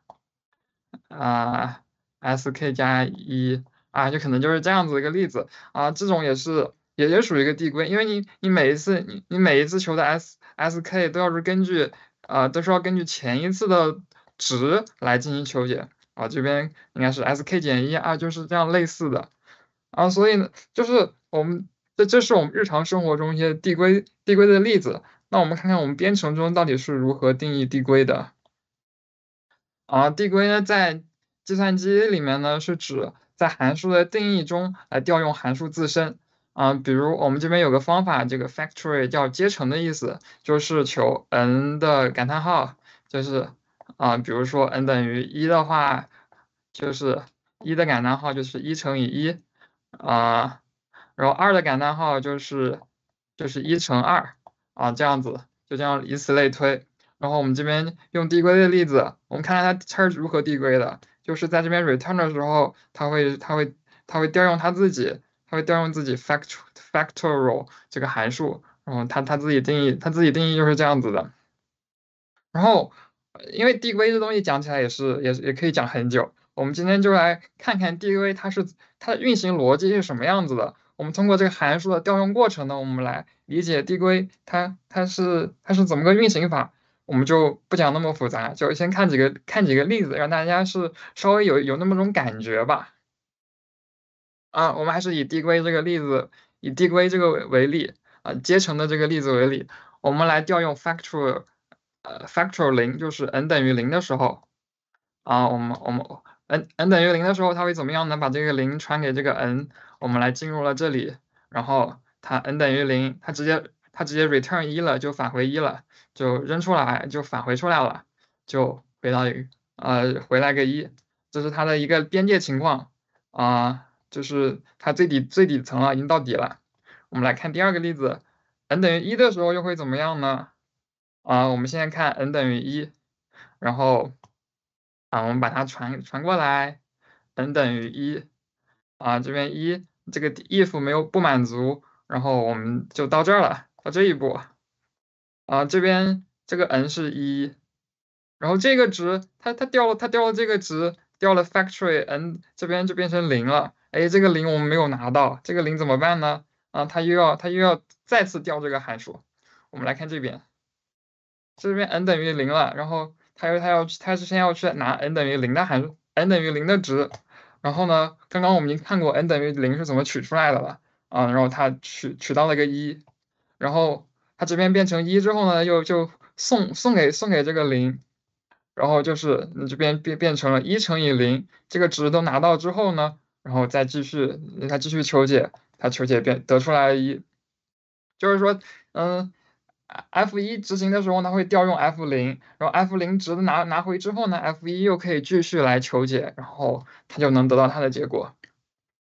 啊 sk 加一啊，就可能就是这样子一个例子啊，这种也是也就属于一个递归，因为你你每一次你你每一次求的 ssk 都要是根据呃都是要根据前一次的值来进行求解啊，这边应该是 sk 减一啊，就是这样类似的啊，所以呢就是我们。这这是我们日常生活中一些递归递归的例子。那我们看看我们编程中到底是如何定义递归的啊？递归呢，在计算机里面呢，是指在函数的定义中来调用函数自身啊。比如我们这边有个方法，这个 factory 叫阶乘的意思，就是求 n 的感叹号，就是啊，比如说 n 等于一的话，就是一的感叹号就是一乘以一啊。然后二的感叹号就是就是一乘二啊，这样子就这样以此类推。然后我们这边用递归的例子，我们看看它它是如何递归的，就是在这边 return 的时候，它会它会它会调用它自己，它会调用自己 fact factorial 这个函数。然后它它自己定义它自己定义就是这样子的。然后因为递归这东西讲起来也是也也可以讲很久，我们今天就来看看递归它是它的运行逻辑是什么样子的。我们通过这个函数的调用过程呢，我们来理解递归，它它是它是怎么个运行法？我们就不讲那么复杂，就先看几个看几个例子，让大家是稍微有有那么种感觉吧。啊，我们还是以递归这个例子，以递归这个为例，啊，阶乘的这个例子为例，我们来调用 f a c t o r a l 呃 f a c t o r a l 零就是 n 等于零的时候，啊，我们我们 n n 等于零的时候，它会怎么样呢？把这个零传给这个 n。我们来进入了这里，然后它 n 等于零，它直接它直接 return 一了，就返回一了，就扔出来，就返回出来了，就回到呃回来个一，这是它的一个边界情况啊，就是它最底最底层了，已经到底了。我们来看第二个例子，n 等于一的时候又会怎么样呢？啊，我们现在看 n 等于一，然后啊我们把它传传过来，n 等于一，啊，这边一这个 if 没有不满足，然后我们就到这儿了，到这一步。啊，这边这个 n 是一，然后这个值它它掉了，它掉了这个值掉了 factory n 这边就变成零了。哎，这个零我们没有拿到，这个零怎么办呢？啊，它又要它又要再次调这个函数。我们来看这边，这边 n 等于零了，然后它又它要它是先要去拿 n 等于零的函数，n 等于零的值。然后呢？刚刚我们已经看过 n 等于零是怎么取出来的了啊。然后它取取到了个一，然后它这边变成一之后呢，又就送送给送给这个零，然后就是你这边变变成了一乘以零，这个值都拿到之后呢，然后再继续它继续求解，它求解变得出来一，就是说，嗯。f 一执行的时候，它会调用 f 零，然后 f 零值拿拿回之后呢，f 一又可以继续来求解，然后它就能得到它的结果。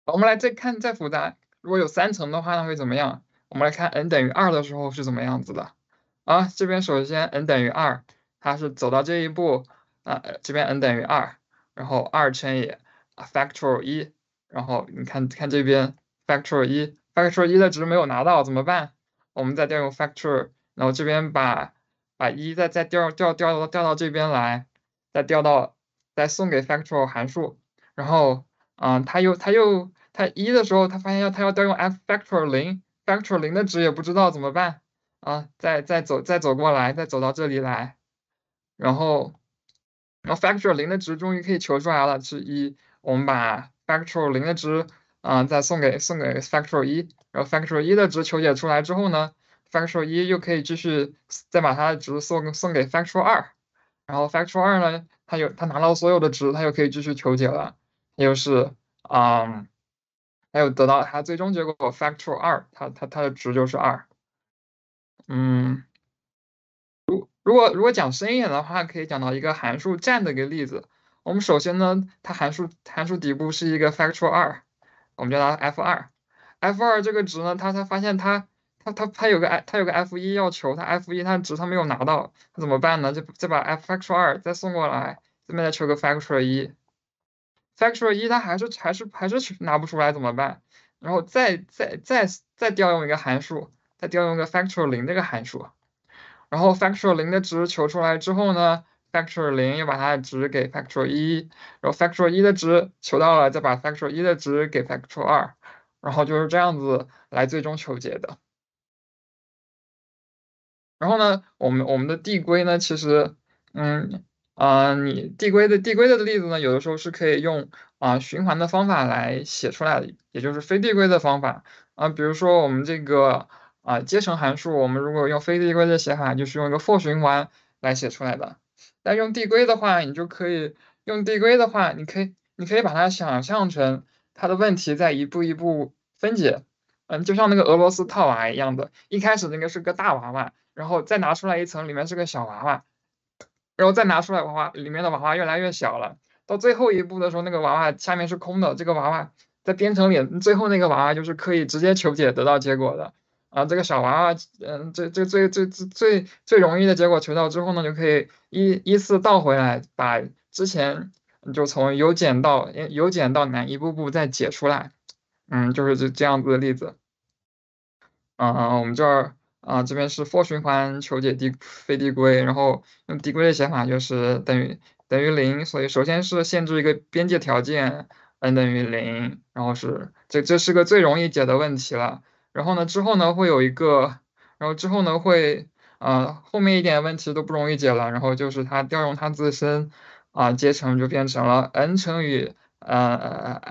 我们来再看再复杂，如果有三层的话，那会怎么样？我们来看 n 等于二的时候是怎么样子的啊？这边首先 n 等于二，它是走到这一步啊，这边 n 等于二，然后二乘以 f a c t o r 一，然后你看看这边 f a c t o r 一 f a c t o r 一的值没有拿到怎么办？我们再调用 f a c t o r 然后这边把把一再再调调调到调到这边来，再调到再送给 factorial 函数。然后啊，他又他又他一的时候，他发现要他要调用 factorial 零，factorial 零的值也不知道怎么办啊？再再走再走过来，再走到这里来。然后，然后 factorial 零的值终于可以求出来了，是一。我们把 factorial 零的值啊再送给送给 factorial 一。然后 factorial 一的值求解出来之后呢？factor 一又可以继续再把它的值送送给 factor 二，然后 factor 二呢，它有它拿到所有的值，它又可以继续求解了，又是啊，还有得到它最终结果 factor 二，它它它的值就是二。嗯，如如果如果讲深一点的话，可以讲到一个函数栈的一个例子。我们首先呢，它函数函数底部是一个 factor 二，我们叫它 f 二，f 二这个值呢，它才发现它。他他他有个 i，他有个 f 一要求，他 f 一他值他没有拿到，他怎么办呢？就再把 f x 二再送过来，这边再求个 factor 一，factor 一他还是还是还是拿不出来怎么办？然后再再再再调用一个函数，再调用个 factor 零这个函数，然后 factor 零的值求出来之后呢，factor 零又把它值给 factor 一，然后 factor 一的值求到了，再把 factor 一的值给 factor 二，然后就是这样子来最终求解的。然后呢，我们我们的递归呢，其实，嗯啊，你递归的递归的例子呢，有的时候是可以用啊循环的方法来写出来的，也就是非递归的方法啊。比如说我们这个啊阶乘函数，我们如果用非递归的写法，就是用一个 for 循环来写出来的。但用递归的话，你就可以用递归的话，你可以你可以把它想象成它的问题在一步一步分解。嗯，就像那个俄罗斯套娃一样的，一开始那个是个大娃娃，然后再拿出来一层，里面是个小娃娃，然后再拿出来娃娃，里面的娃娃越来越小了，到最后一步的时候，那个娃娃下面是空的。这个娃娃在编程里，最后那个娃娃就是可以直接求解得到结果的。啊，这个小娃娃，嗯，这这最最最最最容易的结果求到之后呢，就可以依依次倒回来，把之前就从由简到由简到难一步步再解出来。嗯，就是这这样子的例子。啊，我们这儿啊，这边是 for 循环求解递非递归，然后用递归的写法就是等于等于零，所以首先是限制一个边界条件，n 等于零，然后是这这是个最容易解的问题了，然后呢之后呢会有一个，然后之后呢会啊后面一点问题都不容易解了，然后就是它调用它自身啊，阶乘就变成了 n 乘以呃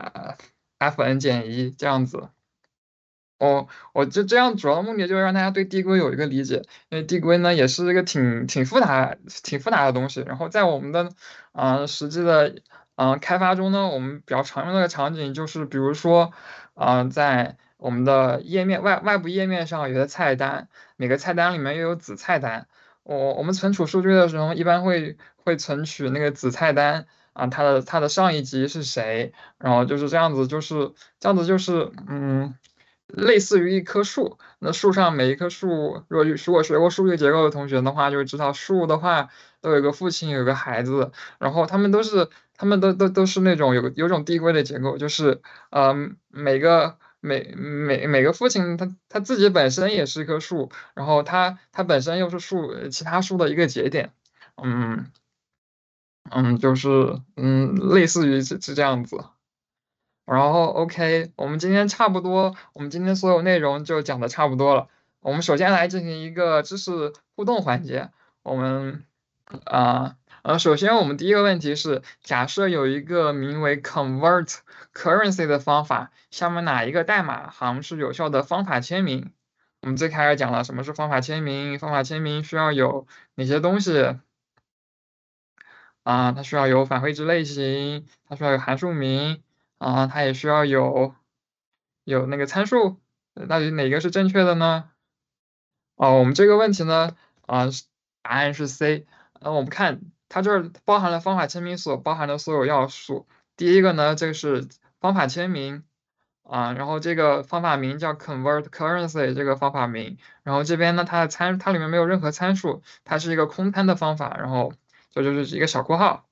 f n 减一这样子。哦，我就这样，主要的目的就是让大家对递归有一个理解，因为递归呢也是一个挺挺复杂、挺复杂的东西。然后在我们的，啊实际的，嗯，开发中呢，我们比较常用的场景就是，比如说，啊在我们的页面外外部页面上，有些菜单，每个菜单里面又有子菜单。我我们存储数据的时候，一般会会存取那个子菜单啊，它的它的上一级是谁，然后就是这样子，就是这样子，就是嗯。类似于一棵树，那树上每一棵树，若如果学过数学结构的同学的话，就知道树的话都有个父亲，有个孩子，然后他们都是，他们都都都是那种有有种递归的结构，就是呃每个每每每个父亲他他自己本身也是一棵树，然后他他本身又是树其他树的一个节点，嗯嗯，就是嗯，类似于是这样子。然后，OK，我们今天差不多，我们今天所有内容就讲的差不多了。我们首先来进行一个知识互动环节。我们啊呃，首先我们第一个问题是：假设有一个名为 convert currency 的方法，下面哪一个代码行是有效的方法签名？我们最开始讲了什么是方法签名，方法签名需要有哪些东西？啊，它需要有返回值类型，它需要有函数名。啊，它也需要有有那个参数，到底哪个是正确的呢？哦，我们这个问题呢，啊，答案是 C。那我们看它这儿包含了方法签名所包含的所有要素。第一个呢，这个是方法签名啊，然后这个方法名叫 convert currency 这个方法名，然后这边呢，它的参它里面没有任何参数，它是一个空摊的方法，然后这就是一个小括号，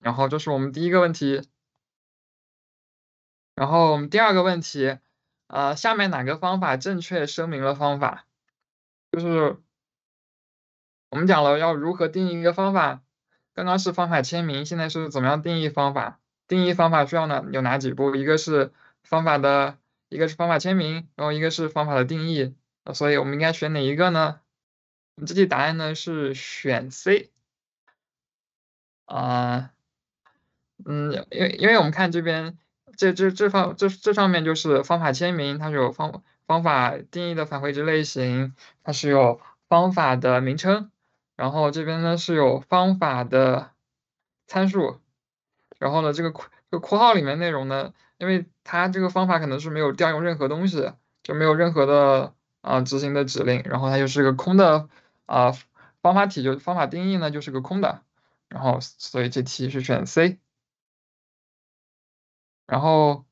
然后这是我们第一个问题。然后我们第二个问题，呃，下面哪个方法正确声明了方法？就是我们讲了要如何定义一个方法，刚刚是方法签名，现在是怎么样定义方法？定义方法需要呢有哪几步？一个是方法的一个是方法签名，然后一个是方法的定义。所以我们应该选哪一个呢？我们这题答案呢是选 C。啊，嗯，因因为我们看这边。这这这方这这上面就是方法签名，它是有方方法定义的返回值类型，它是有方法的名称，然后这边呢是有方法的参数，然后呢这个括这个括号里面内容呢，因为它这个方法可能是没有调用任何东西，就没有任何的啊执行的指令，然后它就是个空的啊方法体，就方法定义呢就是个空的，然后所以这题是选 C。然后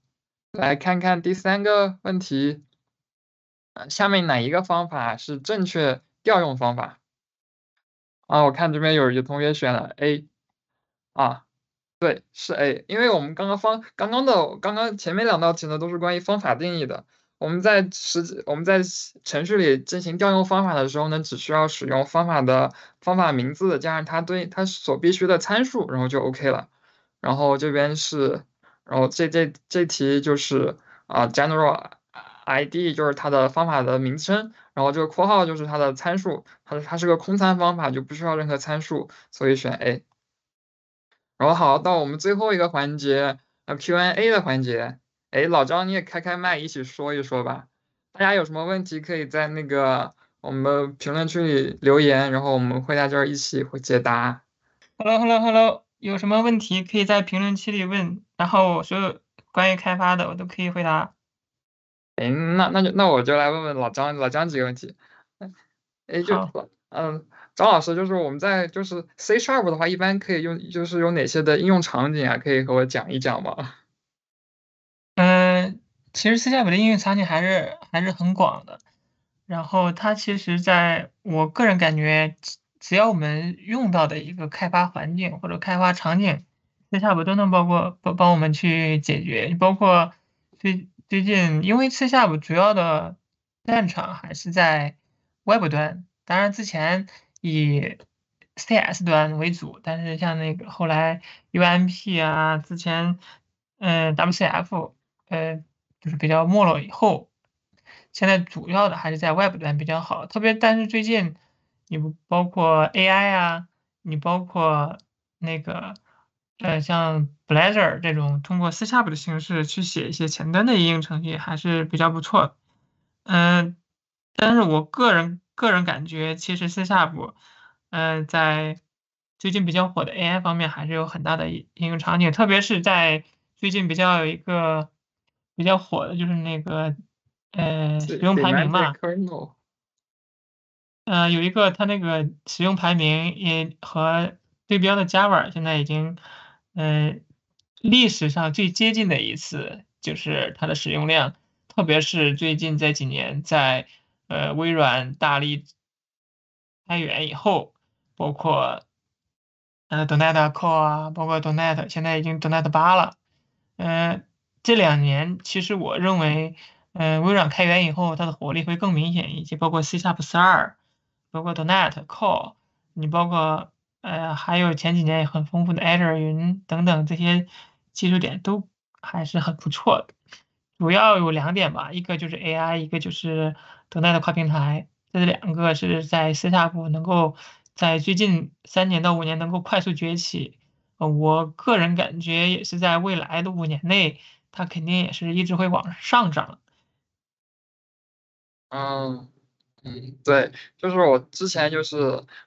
来看看第三个问题，下面哪一个方法是正确调用方法？啊，我看这边有有同学选了 A，啊，对，是 A，因为我们刚刚方刚刚的刚刚前面两道题呢都是关于方法定义的，我们在实际我们在程序里进行调用方法的时候呢，只需要使用方法的方法名字加上它对它所必须的参数，然后就 OK 了。然后这边是。然后这这这题就是啊，general ID 就是它的方法的名称，然后这个括号就是它的参数，它它是个空参方法，就不需要任何参数，所以选 A。然后好，到我们最后一个环节，呃 Q&A 的环节，哎，老张你也开开麦，一起说一说吧。大家有什么问题可以在那个我们评论区里留言，然后我们会在这儿一起解答。Hello Hello Hello，有什么问题可以在评论区里问。然后所有关于开发的我都可以回答。哎，那那就那我就来问问老张老张几个问题。哎，就嗯，张老师就是我们在就是 Csharp 的话，一般可以用就是有哪些的应用场景啊？可以和我讲一讲吗？嗯，其实 Csharp 的应用场景还是还是很广的。然后它其实在我个人感觉，只要我们用到的一个开发环境或者开发场景。吃下部都能包括帮帮我们去解决，包括最最近，因为次下部主要的战场还是在 Web 端，当然之前以 CS 端为主，但是像那个后来 UMP 啊，之前嗯 WCF 呃就是比较没落以后，现在主要的还是在 Web 端比较好，特别但是最近你不包括 AI 啊，你包括那个。嗯，像 Blazor 这种通过 CSharp 的形式去写一些前端的应用程序还是比较不错的。嗯，但是我个人个人感觉，其实 CSharp，嗯，在最近比较火的 AI 方面还是有很大的应用场景，特别是在最近比较有一个比较火的就是那个，嗯，使用排名嘛。对。嗯，有一个它那个使用排名也和对标的 Java 现在已经。嗯，历史上最接近的一次就是它的使用量，特别是最近这几年，在呃微软大力开源以后，包括嗯 d o n e t core 啊，包括 d o n e t 现在已经 d o n e t 八了。嗯，这两年其实我认为，嗯，微软开源以后，它的活力会更明显一些，包括 C# e t 二，包括 d o n e t core，你包括。呃，还有前几年也很丰富的 Azure 云等等这些技术点都还是很不错的，主要有两点吧，一个就是 AI，一个就是等待的跨平台，这两个是在 C 大部能够在最近三年到五年能够快速崛起，呃，我个人感觉也是在未来的五年内，它肯定也是一直会往上涨，嗯。嗯，对，就是我之前就是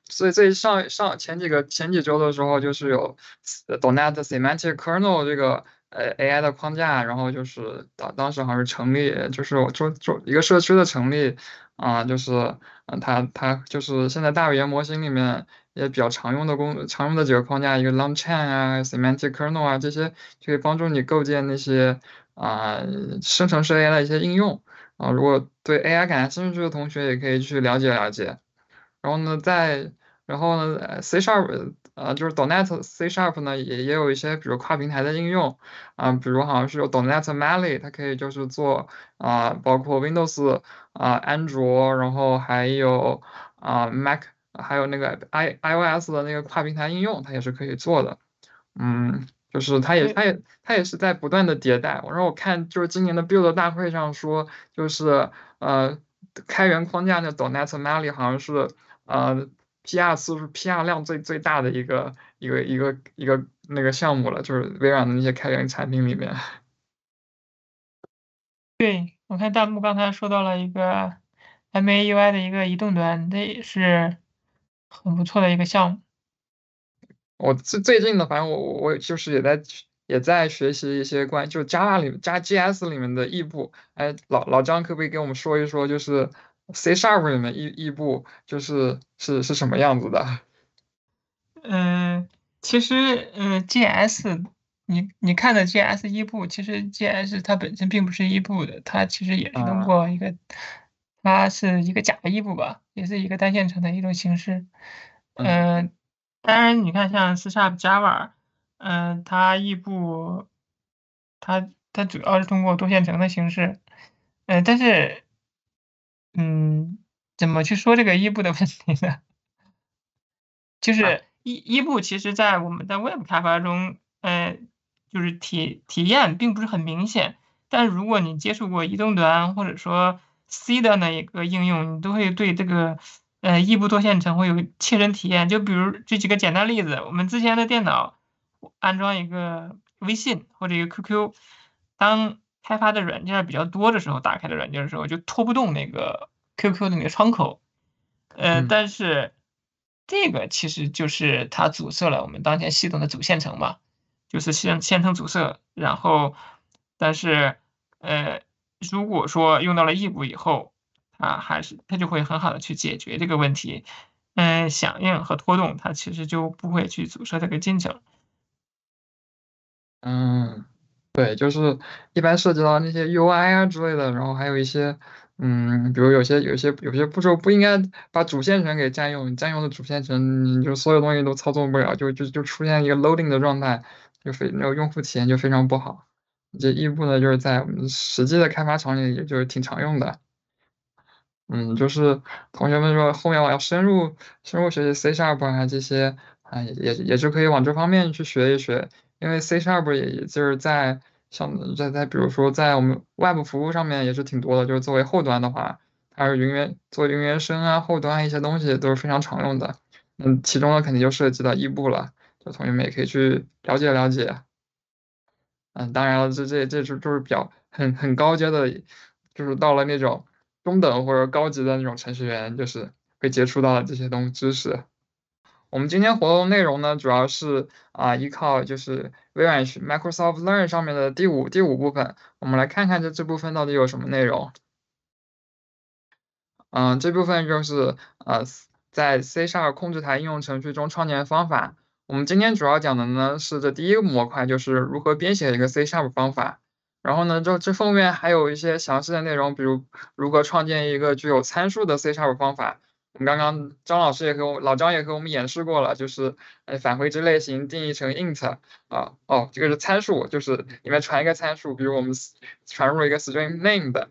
最最上上前几个前几周的时候，就是有 Donet Semantic Kernel 这个呃 AI 的框架，然后就是当当时好像是成立，就是我做做一个社区的成立啊，就是嗯，它它就是现在大语言模型里面也比较常用的工常用的几个框架，一个 Long Chain 啊，Semantic Kernel 啊这些，可以帮助你构建那些啊生成式 AI 的一些应用。啊，如果对 AI 感兴趣的同学，也可以去了解了解。然后呢，在然后呢，C sharp 呃就是 d o n e t C sharp 呢，也也有一些比如跨平台的应用啊，比如好像是有 d o n e t m a l i 它可以就是做啊，包括 Windows 啊、安卓，然后还有啊 Mac，还有那个 i iOS 的那个跨平台应用，它也是可以做的。嗯。就是他也，他也，他也是在不断的迭代。我说我看，就是今年的 Build 大会上说，就是呃，开源框架那 d o n e t m a l i 好像是呃 PR 是 PR 量最最大的一个一个一个一个那个项目了，就是微软的那些开源产品里面。对我看弹幕刚才说到了一个 MAUI 的一个移动端，这也是很不错的一个项目。我最最近的，反正我我就是也在也在学习一些关，就加 Java 里加 G S 里面的异步。哎，老老张可不可以给我们说一说，就是 C Sharp 里面异异步就是是是什么样子的？嗯，其实嗯，G S 你你看的 G S 异步，其实 G S 它本身并不是异步的，它其实也是通过一个，它是一个假的异步吧，也是一个单线程的一种形式。嗯。当然，你看，像 C++、Java，嗯，它异步，它它主要是通过多线程的形式，嗯，但是，嗯，怎么去说这个异步的问题呢？就是异异步，其实在我们的 Web 开发中，呃，就是体体验并不是很明显，但如果你接触过移动端或者说 C 的那一个应用，你都会对这个。呃，异步多线程会有切身体验，就比如举几个简单例子，我们之前的电脑安装一个微信或者一个 QQ，当开发的软件比较多的时候，打开的软件的时候就拖不动那个 QQ 的那个窗口。呃，但是这个其实就是它阻塞了我们当前系统的主线程嘛，就是线线程阻塞。然后，但是呃，如果说用到了异步以后。啊，还是它就会很好的去解决这个问题，嗯，响应和拖动它其实就不会去阻塞这个进程。嗯，对，就是一般涉及到那些 UI 啊之类的，然后还有一些，嗯，比如有些有些有些步骤不应该把主线程给占用，占用了主线程你就所有东西都操作不了，就就就出现一个 loading 的状态，就非那个用户体验就非常不好。这一步呢，就是在我们实际的开发场景里就是挺常用的。嗯，就是同学们说后面我要深入深入学习 Csharp 啊这些，啊也也也是可以往这方面去学一学，因为 Csharp 也就是在像在在比如说在我们 Web 服务上面也是挺多的，就是作为后端的话，它是云原做云原生啊后端一些东西都是非常常用的，嗯，其中呢肯定就涉及到异步了，就同学们也可以去了解了解，嗯，当然了，这这这是就是比较很很高阶的，就是到了那种。中等或者高级的那种程序员，就是会接触到的这些东知识。我们今天活动内容呢，主要是啊，依靠就是微软 Microsoft Learn 上面的第五第五部分，我们来看看这这部分到底有什么内容。嗯，这部分就是呃，在 C# 控制台应用程序中创建方法。我们今天主要讲的呢，是这第一个模块，就是如何编写一个 C# 方法。然后呢，这这后面还有一些详细的内容，比如如何创建一个具有参数的 C# sharp 方法。我们刚刚张老师也和老张也和我们演示过了，就是呃返回值类型定义成 int 啊，哦这个是参数，就是里面传一个参数，比如我们传入一个 string name 的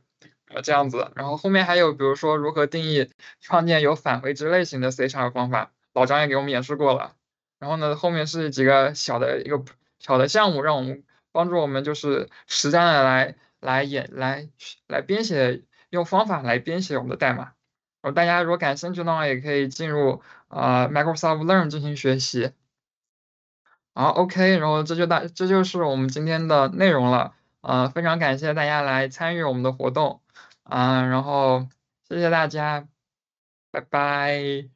呃这样子。然后后面还有比如说如何定义创建有返回值类型的 C# sharp 方法，老张也给我们演示过了。然后呢，后面是几个小的一个小的项目让我们。帮助我们就是实战的来来演来来编写用方法来编写我们的代码。然后大家如果感兴趣的话，也可以进入啊 Microsoft Learn 进行学习。好，OK，然后这就大这就是我们今天的内容了。呃，非常感谢大家来参与我们的活动，啊，然后谢谢大家，拜拜。